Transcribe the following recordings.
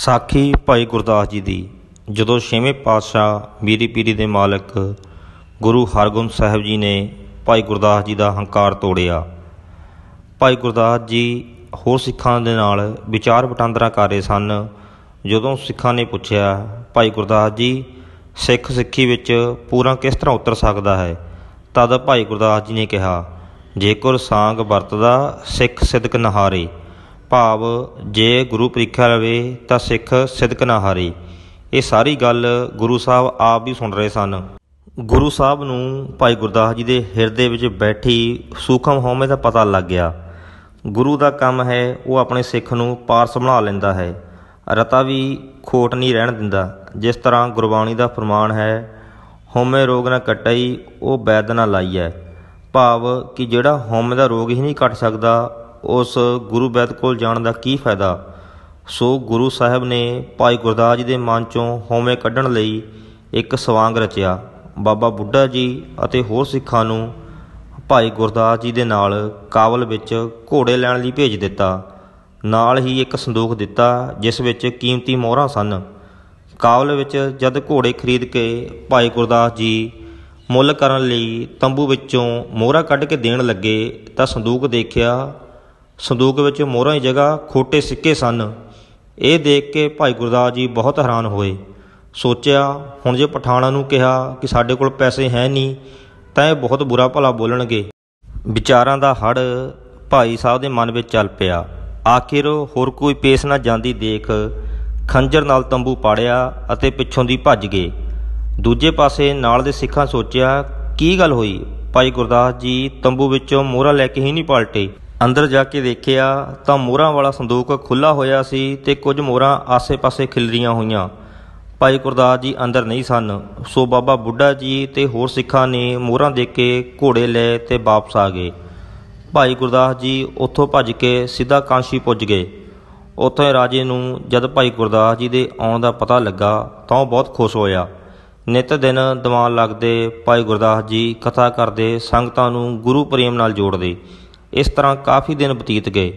ਸਾਖੀ ਭਾਈ ਗੁਰਦਾਸ ਜੀ ਦੀ ਜਦੋਂ ਛੇਵੇਂ ਪਾਤਸ਼ਾਹ ਮੀਰੀ ਪੀਰੀ ਦੇ ਮਾਲਕ ਗੁਰੂ ਹਰਗੋਬਿੰਦ ਸਾਹਿਬ ਜੀ ਨੇ ਭਾਈ ਗੁਰਦਾਸ ਜੀ ਦਾ ਹੰਕਾਰ ਤੋੜਿਆ ਭਾਈ ਗੁਰਦਾਸ ਜੀ ਹੋਰ ਸਿੱਖਾਂ ਦੇ ਨਾਲ ਵਿਚਾਰ ਵਟਾਂਦਰਾ ਕਰ ਰਹੇ ਸਨ ਜਦੋਂ ਸਿੱਖਾਂ ਨੇ ਪੁੱਛਿਆ ਭਾਈ ਗੁਰਦਾਸ ਜੀ ਸਿੱਖ ਸਿੱਖੀ ਵਿੱਚ ਪੂਰਾ ਕਿਸ ਤਰ੍ਹਾਂ ਉਤਰ ਸਕਦਾ ਹੈ ਤਦ ਭਾਈ ਗੁਰਦਾਸ ਜੀ ਨੇ ਕਿਹਾ ਜੇਕਰ ਸਾੰਗ ਵਰਤਦਾ ਸਿੱਖ ਸਿਦਕ ਨਹਾਰੇ ਭਾਵ ਜੇ ਗੁਰੂ ਪ੍ਰੀਖਿਆ ਲਵੇ ਤਾਂ ਸਿੱਖ ਸਿਦਕ ਨਾ ਹਾਰੇ ਇਹ ਸਾਰੀ ਗੱਲ ਗੁਰੂ ਸਾਹਿਬ ਆਪ ਵੀ ਸੁਣ ਰਹੇ ਸਨ ਗੁਰੂ ਸਾਹਿਬ ਨੂੰ ਭਾਈ ਗੁਰਦਾਸ ਜੀ ਦੇ ਹਿਰਦੇ ਵਿੱਚ ਬੈਠੀ ਸੂਖਮ ਹਉਮੈ ਦਾ ਪਤਾ ਲੱਗ ਗਿਆ ਗੁਰੂ ਦਾ ਕੰਮ ਹੈ ਉਹ ਆਪਣੇ ਸਿੱਖ ਨੂੰ ਪਾਰਸ ਬਣਾ ਲੈਂਦਾ ਹੈ ਰਤਾ ਵੀ ਖੋਟ ਨਹੀਂ ਰਹਿਣ ਦਿੰਦਾ ਜਿਸ ਤਰ੍ਹਾਂ ਗੁਰਬਾਣੀ ਦਾ ਫਰਮਾਨ ਹੈ ਹਉਮੈ ਰੋਗ ਨਾ ਕਟਾਈ ਉਹ ਬੈਦ ਨਾ ਲਾਈਐ ਭਾਵ ਕਿ ਜਿਹੜਾ ਹਉਮੈ ਦਾ ਰੋਗ ਹੀ ਨਹੀਂ ਕੱਟ ਸਕਦਾ ਉਸ ਗੁਰੂ ਬੈਦ ਕੋਲ ਜਾਣ ਦਾ ਕੀ ਫਾਇਦਾ ਸੋ ਗੁਰੂ ਸਾਹਿਬ ਨੇ ਭਾਈ ਗੁਰਦਾਸ ਜੀ ਦੇ ਮਨ ਚੋਂ ਹਉਮੈ ਕੱਢਣ ਲਈ ਇੱਕ ਸਵਾਂਗ ਰਚਿਆ ਬਾਬਾ ਬੁੱਢਾ ਜੀ ਅਤੇ ਹੋਰ ਸਿੱਖਾਂ ਨੂੰ ਭਾਈ ਗੁਰਦਾਸ ਜੀ ਦੇ ਨਾਲ ਕਾਬਲ ਵਿੱਚ ਘੋੜੇ ਲੈਣ ਲਈ ਭੇਜ ਦਿੱਤਾ ਨਾਲ ਹੀ ਇੱਕ ਸੰਦੂਕ ਦਿੱਤਾ ਜਿਸ ਵਿੱਚ ਕੀਮਤੀ ਮੋਹਰਾਂ ਸਨ ਕਾਬਲ ਵਿੱਚ ਜਦ ਘੋੜੇ ਖਰੀਦ ਕੇ ਭਾਈ ਗੁਰਦਾਸ ਜੀ ਮੁੱਲ ਕਰਨ ਲਈ ਤੰਬੂ ਵਿੱਚੋਂ ਮੋਹਰਾ ਕੱਢ ਕੇ ਦੇਣ ਲੱਗੇ ਤਾਂ ਸੰਦੂਕ ਦੇਖਿਆ ਸੰਦੂਕ ਵਿੱਚ ਮੋਹਰਾਂ ਦੀ ਜਗ੍ਹਾ ਖੋਟੇ ਸਿੱਕੇ ਸਨ ਇਹ ਦੇਖ ਕੇ ਭਾਈ ਗੁਰਦਾਸ ਜੀ ਬਹੁਤ ਹੈਰਾਨ ਹੋਏ ਸੋਚਿਆ ਹੁਣ ਜੇ ਪਠਾਣਾ ਨੂੰ ਕਿਹਾ ਕਿ ਸਾਡੇ ਕੋਲ ਪੈਸੇ ਹੈ ਨਹੀਂ ਤਾਂ ਇਹ ਬਹੁਤ ਬੁਰਾ ਭਲਾ ਬੋਲਣਗੇ ਵਿਚਾਰਾਂ ਦਾ ਹੜ ਭਾਈ ਸਾਹਿਬ ਦੇ ਮਨ ਵਿੱਚ ਚੱਲ ਪਿਆ ਆਖਿਰ ਹੋਰ ਕੋਈ ਪੇਸ ਨਾ ਜਾਂਦੀ ਦੇਖ ਖੰਜਰ ਨਾਲ ਤੰਬੂ ਪਾੜਿਆ ਅਤੇ ਪਿੱਛੋਂ ਦੀ ਭੱਜ ਗਏ ਦੂਜੇ ਪਾਸੇ ਨਾਲ ਦੇ ਸਿੱਖਾਂ ਸੋਚਿਆ ਕੀ ਗੱਲ ਹੋਈ ਭਾਈ ਗੁਰਦਾਸ ਜੀ ਤੰਬੂ ਵਿੱਚੋਂ ਮੋਹਰਾ ਲੈ ਕੇ ਹੀ ਨਹੀਂ ਪਲਟੇ ਅੰਦਰ ਜਾ ਕੇ ਦੇਖਿਆ ਤਾਂ ਮੋਹਰਾਂ ਵਾਲਾ ਸੰਦੂਕ ਖੁੱਲਾ ਹੋਇਆ ਸੀ ਤੇ ਕੁਝ ਮੋਹਰਾਂ ਆਸੇ-ਪਾਸੇ ਖਿਲਰੀਆਂ ਹੋਈਆਂ ਭਾਈ ਗੁਰਦਾਸ ਜੀ ਅੰਦਰ ਨਹੀਂ ਸਨ ਸੋ ਬਾਬਾ ਬੁੱਢਾ ਜੀ ਤੇ ਹੋਰ ਸਿੱਖਾਂ ਨੇ ਮੋਹਰਾਂ ਦੇ ਕੇ ਘੋੜੇ ਲੈ ਤੇ ਵਾਪਸ ਆ ਗਏ ਭਾਈ ਗੁਰਦਾਸ ਜੀ ਉੱਥੋਂ ਭੱਜ ਕੇ ਸਿੱਧਾ ਕਾਂਸ਼ੀ ਪੁੱਜ ਗਏ ਉੱਥੇ ਰਾਜੇ ਨੂੰ ਜਦ ਭਾਈ ਗੁਰਦਾਸ ਜੀ ਦੇ ਆਉਣ ਦਾ ਪਤਾ ਲੱਗਾ ਤਾਂ ਉਹ ਬਹੁਤ ਖੁਸ਼ ਹੋਇਆ ਨਿਤ ਦਿਨ ਦਿਵਾਨ ਲੱਗਦੇ ਭਾਈ ਗੁਰਦਾਸ ਜੀ ਕਥਾ ਕਰਦੇ ਸੰਗਤਾਂ ਨੂੰ ਗੁਰੂ ਪ੍ਰੇਮ ਨਾਲ ਜੋੜਦੇ ਇਸ ਤਰ੍ਹਾਂ ਕਾਫੀ ਦਿਨ ਬਤੀਤ ਗਏ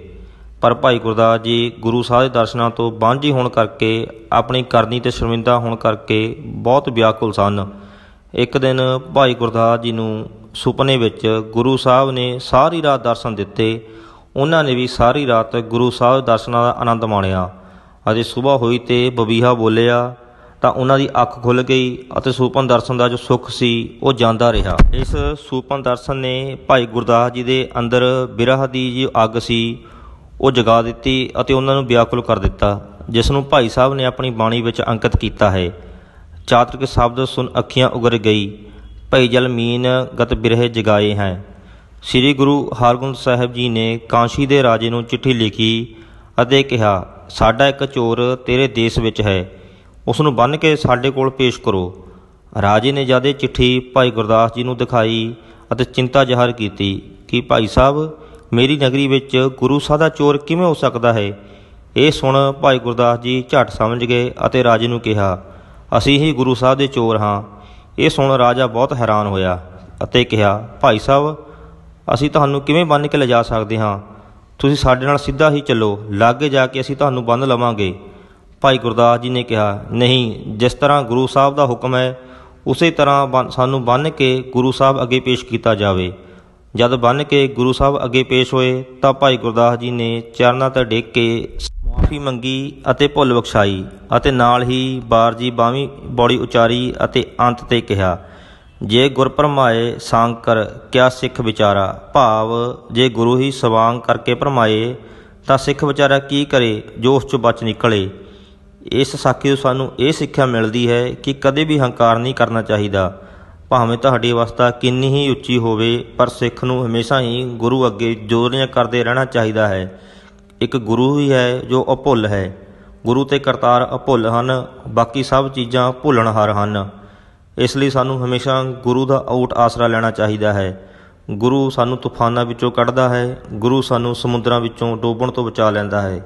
ਪਰ ਭਾਈ ਗੁਰਦਾਸ ਜੀ ਗੁਰੂ ਸਾਹਿਬ ਦੇ ਦਰਸ਼ਨਾਂ ਤੋਂ ਬਾਂਝੀ ਹੋਣ ਕਰਕੇ ਆਪਣੀ ਕਰਨੀ ਤੇ ਸ਼ਰਮਿੰਦਾ ਹੋਣ ਕਰਕੇ ਬਹੁਤ ਵਿਆਕੁਲ ਸਨ ਇੱਕ ਦਿਨ ਭਾਈ ਗੁਰਦਾਸ ਜੀ ਨੂੰ ਸੁਪਨੇ ਵਿੱਚ ਗੁਰੂ ਸਾਹਿਬ ਨੇ ਸਾਰੀ ਰਾਤ ਦਰਸ਼ਨ ਦਿੱਤੇ ਉਹਨਾਂ ਨੇ ਵੀ ਸਾਰੀ ਰਾਤ ਗੁਰੂ ਸਾਹਿਬ ਦਰਸ਼ਨਾਂ ਦਾ ਆਨੰਦ ਮਾਣਿਆ ਅਜੇ ਸਵੇਰ ਹੋਈ ਤੇ ਬਬੀਹਾ ਬੋਲਿਆ ਤਾਂ ਉਹਨਾਂ ਦੀ ਅੱਖ ਖੁੱਲ ਗਈ ਅਤੇ ਸੂਪਨ ਦਰਸ਼ਨ ਦਾ ਜੋ ਸੁੱਖ ਸੀ ਉਹ ਜਾਂਦਾ ਰਿਹਾ ਇਸ ਸੂਪਨ ਦਰਸ਼ਨ ਨੇ ਭਾਈ ਗੁਰਦਾਸ ਜੀ ਦੇ ਅੰਦਰ ਬਿਰਹ ਦੀ ਜੀ ਅੱਗ ਸੀ ਉਹ ਜਗਾ ਦਿੱਤੀ ਅਤੇ ਉਹਨਾਂ ਨੂੰ ਵਿਆਕੁਲ ਕਰ ਦਿੱਤਾ ਜਿਸ ਨੂੰ ਭਾਈ ਸਾਹਿਬ ਨੇ ਆਪਣੀ ਬਾਣੀ ਵਿੱਚ ਅੰਕਿਤ ਕੀਤਾ ਹੈ ਚਾਤਰਕ ਸ਼ਬਦ ਸੁਣ ਅੱਖੀਆਂ ਉਗਰ ਗਈ ਭਈ ਜਲ ਮੀਨ ਗਤ ਬਿਰਹ ਜਗਾਏ ਹੈ ਸ੍ਰੀ ਗੁਰੂ ਹਰਗੋਬਿੰਦ ਸਾਹਿਬ ਜੀ ਨੇ ਕਾਂਸ਼ੀ ਦੇ ਰਾਜੇ ਨੂੰ ਚਿੱਠੀ ਲਿਖੀ ਅਤੇ ਕਿਹਾ ਸਾਡਾ ਇੱਕ ਚੋਰ ਤੇਰੇ ਦੇਸ਼ ਵਿੱਚ ਹੈ ਉਸ ਨੂੰ ਬੰਨ ਕੇ ਸਾਡੇ ਕੋਲ ਪੇਸ਼ ਕਰੋ ਰਾਜੇ ਨੇ ਜਦ ਇਹ ਚਿੱਠੀ ਭਾਈ ਗੁਰਦਾਸ ਜੀ ਨੂੰ ਦਿਖਾਈ ਅਤੇ ਚਿੰਤਾ ਜ਼ਾਹਰ ਕੀਤੀ ਕਿ ਭਾਈ ਸਾਹਿਬ ਮੇਰੀ ਨਗਰੀ ਵਿੱਚ ਗੁਰੂ ਸਾਧਾ ਚੋਰ ਕਿਵੇਂ ਹੋ ਸਕਦਾ ਹੈ ਇਹ ਸੁਣ ਭਾਈ ਗੁਰਦਾਸ ਜੀ ਝਟ ਸਮਝ ਗਏ ਅਤੇ ਰਾਜੇ ਨੂੰ ਕਿਹਾ ਅਸੀਂ ਹੀ ਗੁਰੂ ਸਾਹਿਬ ਦੇ ਚੋਰ ਹਾਂ ਇਹ ਸੁਣ ਰਾਜਾ ਬਹੁਤ ਹੈਰਾਨ ਹੋਇਆ ਅਤੇ ਕਿਹਾ ਭਾਈ ਸਾਹਿਬ ਅਸੀਂ ਤੁਹਾਨੂੰ ਕਿਵੇਂ ਬੰਨ ਕੇ ਲਿਜਾ ਸਕਦੇ ਹਾਂ ਤੁਸੀਂ ਸਾਡੇ ਨਾਲ ਸਿੱਧਾ ਹੀ ਚੱਲੋ ਲਾਗੇ ਜਾ ਕੇ ਅਸੀਂ ਤੁਹਾਨੂੰ ਬੰਨ ਲਵਾਂਗੇ ਭਾਈ ਗੁਰਦਾਸ ਜੀ ਨੇ ਕਿਹਾ ਨਹੀਂ ਜਿਸ ਤਰ੍ਹਾਂ ਗੁਰੂ ਸਾਹਿਬ ਦਾ ਹੁਕਮ ਹੈ ਉਸੇ ਤਰ੍ਹਾਂ ਸਾਨੂੰ ਬੰਨ ਕੇ ਗੁਰੂ ਸਾਹਿਬ ਅੱਗੇ ਪੇਸ਼ ਕੀਤਾ ਜਾਵੇ ਜਦ ਬੰਨ ਕੇ ਗੁਰੂ ਸਾਹਿਬ ਅੱਗੇ ਪੇਸ਼ ਹੋਏ ਤਾਂ ਭਾਈ ਗੁਰਦਾਸ ਜੀ ਨੇ ਚਰਨਾਂ ਤੇ ਡੇਕ ਕੇ ਮਾਫੀ ਮੰਗੀ ਅਤੇ ਭੁੱਲ ਬਖਸ਼ਾਈ ਅਤੇ ਨਾਲ ਹੀ ਬਾਰਜੀ ਬਾਵੀਂ ਬੋੜੀ ਉਚਾਰੀ ਅਤੇ ਅੰਤ ਤੇ ਕਿਹਾ ਜੇ ਗੁਰ ਪਰਮਾਏ ਸਾੰਗ ਕਰ ਕਿਆ ਸਿੱਖ ਵਿਚਾਰਾ ਭਾਵ ਜੇ ਗੁਰੂ ਹੀ ਸਵਾਂਗ ਕਰਕੇ ਪਰਮਾਏ ਤਾਂ ਸਿੱਖ ਵਿਚਾਰਾ ਕੀ ਕਰੇ ਜੋ ਉਸ ਚ ਬਚ ਨਿਕਲੇ ਇਸ ਸਾਖੀ ਤੋਂ ਸਾਨੂੰ ਇਹ ਸਿੱਖਿਆ ਮਿਲਦੀ ਹੈ ਕਿ ਕਦੇ ਵੀ ਹੰਕਾਰ ਨਹੀਂ ਕਰਨਾ ਚਾਹੀਦਾ ਭਾਵੇਂ ਤੁਹਾਡੀ ਅਵਸਥਾ ਕਿੰਨੀ ਹੀ ਉੱਚੀ ਹੋਵੇ ਪਰ ਸਿੱਖ ਨੂੰ ਹਮੇਸ਼ਾ ਹੀ ਗੁਰੂ ਅੱਗੇ ਜੋਰੀਆਂ ਕਰਦੇ ਰਹਿਣਾ ਚਾਹੀਦਾ ਹੈ ਇੱਕ ਗੁਰੂ ਹੀ ਹੈ ਜੋ ਅਭੁੱਲ ਹੈ ਗੁਰੂ ਤੇ ਕਰਤਾਰ ਅਭੁੱਲ ਹਨ ਬਾਕੀ ਸਭ ਚੀਜ਼ਾਂ ਭੁੱਲਣਹਾਰ ਹਨ ਇਸ ਲਈ ਸਾਨੂੰ ਹਮੇਸ਼ਾ ਗੁਰੂ ਦਾ ਆਊਟ ਆਸਰਾ ਲੈਣਾ ਚਾਹੀਦਾ ਹੈ ਗੁਰੂ ਸਾਨੂੰ ਤੂਫਾਨਾਂ ਵਿੱਚੋਂ ਕੱਢਦਾ ਹੈ ਗੁਰੂ ਸਾਨੂੰ ਸਮੁੰਦਰਾਂ ਵਿੱਚੋਂ ਡੋਬਣ ਤੋਂ ਬਚਾ ਲੈਂਦਾ ਹੈ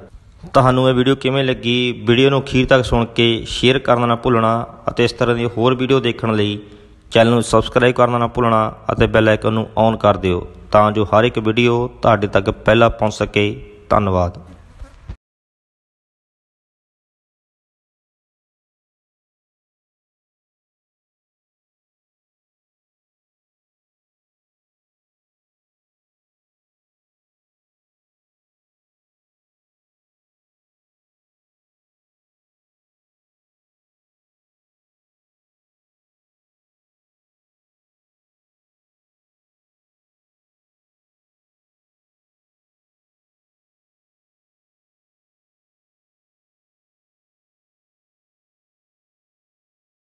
ਤੁਹਾਨੂੰ ਇਹ ਵੀਡੀਓ ਕਿਵੇਂ ਲੱਗੀ ਵੀਡੀਓ ਨੂੰ ਅਖੀਰ ਤੱਕ ਸੁਣ ਕੇ ਸ਼ੇਅਰ ਕਰਨਾ ਨਾ ਭੁੱਲਣਾ ਅਤੇ ਇਸ ਤਰ੍ਹਾਂ ਦੀ ਹੋਰ ਵੀਡੀਓ ਦੇਖਣ ਲਈ ਚੈਨਲ ਨੂੰ ਸਬਸਕ੍ਰਾਈਬ ਕਰਨਾ ਨਾ ਭੁੱਲਣਾ ਅਤੇ ਬੈਲ ਆਈਕਨ ਨੂੰ ਔਨ ਕਰ ਦਿਓ ਤਾਂ ਜੋ ਹਰ ਇੱਕ ਵੀਡੀਓ ਤੁਹਾਡੇ ਤੱਕ ਪਹਿਲਾਂ ਪਹੁੰਚ ਸਕੇ ਧੰਨਵਾਦ